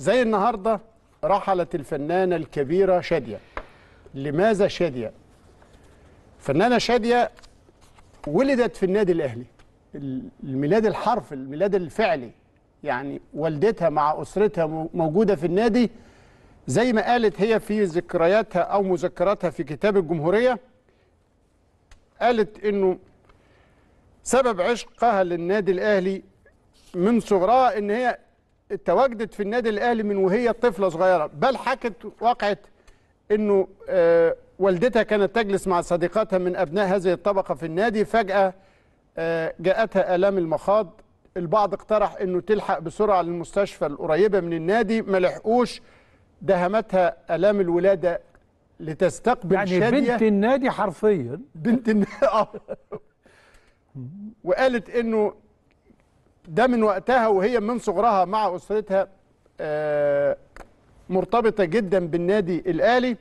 زي النهارده رحلت الفنانه الكبيره شاديه لماذا شاديه فنانه شاديه ولدت في النادي الاهلي الميلاد الحرف الميلاد الفعلي يعني والدتها مع اسرتها موجوده في النادي زي ما قالت هي في ذكرياتها او مذكراتها في كتاب الجمهوريه قالت انه سبب عشقها للنادي الاهلي من صغرها ان هي تواجدت في النادي الاهلي من وهي طفله صغيره بل حكت وقعت انه آه، والدتها كانت تجلس مع صديقاتها من ابناء هذه الطبقه في النادي فجاه آه، جاءتها الام المخاض البعض اقترح انه تلحق بسرعه للمستشفى القريبه من النادي ما لحقوش دهمتها الام الولاده لتستقبل يعني شاديه يعني بنت النادي حرفيا بنت النادي آه. وقالت انه ده من وقتها وهي من صغرها مع أسرتها آه، مرتبطة جدا بالنادي الأهلي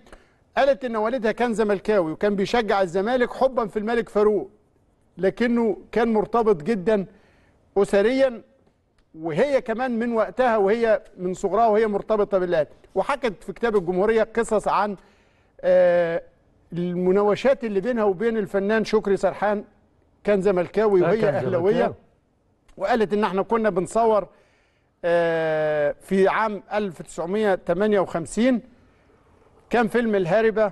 قالت إن والدها كان زملكاوي وكان بيشجع الزمالك حبا في الملك فاروق لكنه كان مرتبط جدا أسريا وهي كمان من وقتها وهي من صغرها وهي مرتبطة بالأهلي وحكت في كتاب الجمهورية قصص عن آه، المناوشات اللي بينها وبين الفنان شكري سرحان كان زملكاوي وهي اهلاويه وقالت ان احنا كنا بنصور آه، في عام 1958 كان فيلم الهاربة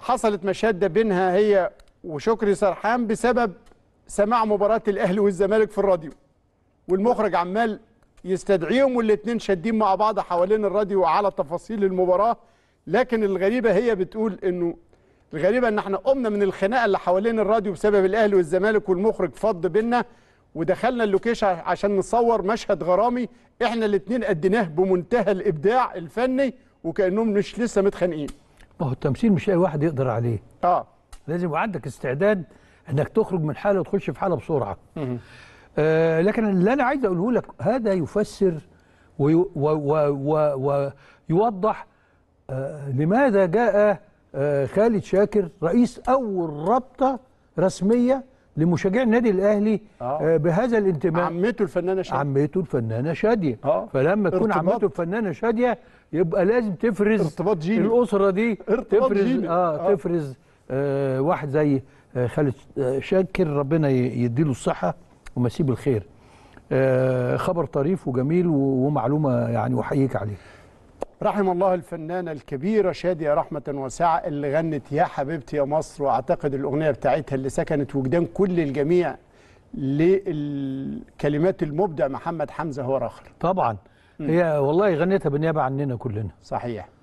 حصلت مشادة بينها هي وشكري سرحان بسبب سماع مباراة الأهلي والزمالك في الراديو والمخرج عمال يستدعيهم والاتنين شادين مع بعض حوالين الراديو على تفاصيل المباراة لكن الغريبة هي بتقول انه الغريبة ان احنا قمنا من الخناقة اللي حوالين الراديو بسبب الأهلي والزمالك والمخرج فض بيننا ودخلنا اللوكيشن عشان نصور مشهد غرامي احنا الاثنين اديناه بمنتهى الابداع الفني وكانهم مش لسه متخانقين ما هو التمثيل مش اي واحد يقدر عليه اه لازم يبقى عندك استعداد انك تخرج من حاله وتخش في حاله بسرعه آه لكن اللي انا عايز اقوله لك هذا يفسر ويوضح آه لماذا جاء آه خالد شاكر رئيس اول رابطه رسميه لمشجع النادي الاهلي آه. آه، بهذا الانتماء عمته الفنانه شاديه عمته الفنانه شاديه آه. فلما تكون عمته الفنانه شاديه يبقى لازم تفرز ارتباط جيني الاسره دي ارتباط تفرز جيني. آه, آه. تفرز آه واحد زي آه خالد آه، شاكر ربنا يديله الصحه ومسيب الخير آه خبر طريف وجميل ومعلومه يعني احييك عليها رحم الله الفنانة الكبيرة شادية رحمة وسعة اللي غنت يا حبيبتي يا مصر وأعتقد الأغنية بتاعتها اللي سكنت وجدان كل الجميع للكلمات المبدع محمد حمزة هو راخر طبعا هي والله غنتها بالنيابة عننا كلنا صحيح